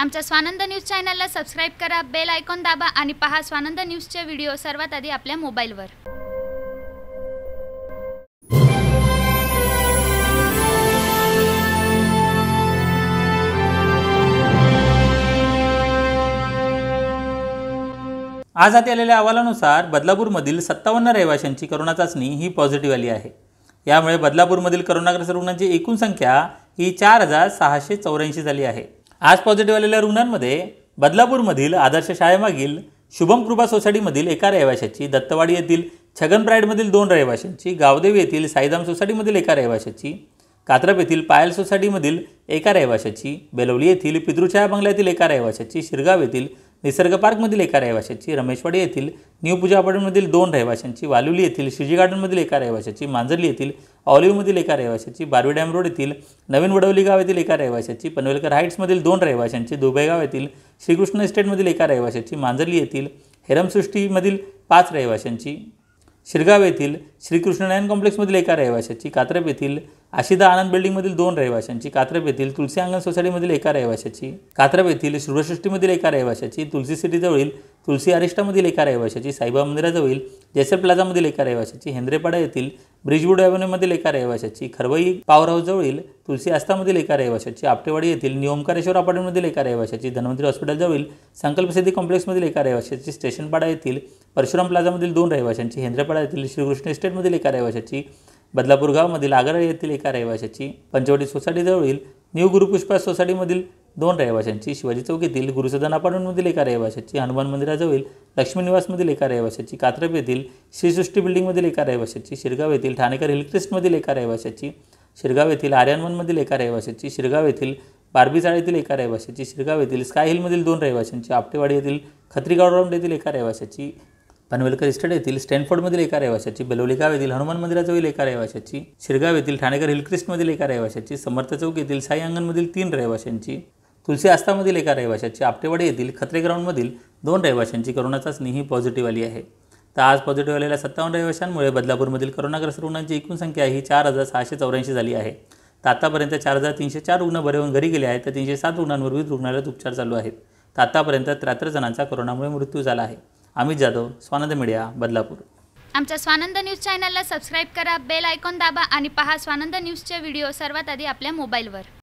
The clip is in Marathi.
आमच्या स्वानंद न्यूज चॅनलला सबस्क्राईब करा बेल आयकॉन दाबा आणि पहा स्वानंद न्यूजचे व्हिडिओ सर्वात आधी आपल्या मोबाईलवर आज हाती आलेल्या अहवालानुसार बदलापूरमधील सत्तावन्न रहिवाशांची करोना चाचणी ही पॉझिटिव्ह आली आहे यामुळे बदलापूरमधील करोनाग्रस्त रुग्णांची एकूण संख्या ही चार हजार सहाशे चौऱ्याऐंशी झाली आहे आज पॉझिटिव्ह आलेल्या रुग्णांमध्ये बदलापूरमधील आदर्श शाळेमागील शुभम कृपा सोसायटीमधील एका रहिवाशाची दत्तवाडी येथील छगन ब्राईडमधील दोन रहिवाशांची गावदेवी येथील साईदाम सोसायटीमधील एका रहिवाशाची कात्रप येथील पायल सोसायटीमधील एका रहिवाशाची बेलवली येथील पितृछाया बंगल्यातील एका रहिवाशाची शिरगाव येथील निसर्ग पार्कमधील एका रहिवाशाची रमेशवाडी येथील न्यू पूजा अपार्टमेंटमधील दोन रहिवाशांची वालुली येथील शिजी गार्डनमधील एका रहिवाशाची मांजरली येथील ऑलिव्हमधील एका रहिवाशाची बारवी डॅम रोड येथील नवीन वडवली गाव येथील एका रहिवाशाची पनवेलकर हाईट्समधील दोन रहिवाशांची दुबईगाव येथील श्रीकृष्ण इस्टेटमधील एका रहिवाशाची मांजरली येथील हेरमसृष्टीमधील पाच रहिवाशांची शिरगाव येथील श्रीकृष्णनारायण कॉम्प्लेक्समधील एका रहिवाशाची कात्रप येथील आशिदा आनंद बिल्डिंगमधील दोन रहिवाशांची कात्रप येथील तुलसी अंगण सोसायटीमधील एका रहिवाशाची कात्रप येथील शुभसृष्टीमधील एका रहिवाशाची तुलसी सिटीजवळील तुलसी अरिष्टामधील एका रहिवाशाची साईबा मंदिराजवळील जैसर प्लाझामधील एका रहिवाशाची हेंद्रेपाडा येथील ब्रिजवूड ॲव्हेन्यूमधील एका रहिवाशाची खरवई पॉवर जवळील तुलसी आस्थामधील एका रहिवाशाची आपटेवाडी येथील निओमकारेश्वर अपार्टमेंटमधील एका रहिवाशाची हॉस्पिटल हॉस्पिटलजवळील संकल्प सिद्धी कॉम्प्लेक्समधील एका रहिवाशाची स्टेशनपाडा येथील परशुराम प्लाझामधील दोन रहिवाशांची हेंद्रेपाडा येथील श्रीकृष्ण इस्टेटमधील एका रहिवाशाची बदलापूर बदलापूरगावमधील आगरा येथील एका रहिवाशाची पंचवटी सोसायटीजवळील न्यू गुरुपुष्पा सोसायटीमधील दोन रहिवाशांची शिवाजी चौक येथील गुरुसदन अपार्टमेंटमधील एका रहिवाशाची हनुमान मंदिराजवळील लक्ष्मीनिवासमधील एका रहिवाशाची कात्रप येथील श्रीसृष्टी बिल्डिंगमधील एका रहिवाशाची शिरगाव येथील ठाणेकर हिलक्रिस्टमधील एका रहिवाशाची शिरगाव येथील आर्यनमनमधील एका रहिवाशाची शिरगाव येथील बारबी येथील एका रहिवाशाची शिरगाव येथील स्काय हिलमधील दोन रहिवाशांची आपटेवाडी येथील खत्रीगाव रोड येथील एका रहिवाशाची पनवेलकर इस्टेट येथील स्टॅनफोर्डमधील एका रहिवाशाची बेलोली गाव येथील हनुमान मंदिराजवळील एका रहिवाशाची शिरगाव येथील ठाणेकर हिलक्रिस्टमधील एका रहिवाशाची समर्थ चौक येथील साई अंगणमधील तीन रहिवाशांची तुलसी आस्थामधील एका रहिवाशाची आपटेवाडी येथील खत्रे ग्राउंडमधील दोन रहिवाशांची करोना चाचणी ही पॉझिटिव्ह आली आहे तर आज पॉझिटिव्ह आलेल्या सत्तावन्न रहिवाशांमुळे बदलापूरमधील करोनाग्रस्त रुग्णांची एकूण संख्या ही चार हजार सहाशे चौऱ्याऐंशी झाली आहे तर आतापर्यंत चार हजार तीनशे चार रुग्ण बरे होऊन घरी गेले आहेत तर तीनशे सात रुग्णांवर विविध रुग्णालयात उपचार चालू आहेत तर आतापर्यंत त्र्याहत्तर जणांचा करोनामुळे मृत्यू झाला आहे अमित जाधव स्वानंद मीडिया बदलापूर आमच्या स्वानंद न्यूज चॅनलला सबस्क्राईब करा बेल आयकॉन दाबा आणि पहा स्वानंद न्यूजचे व्हिडिओ सर्वात आधी आपल्या मोबाईलवर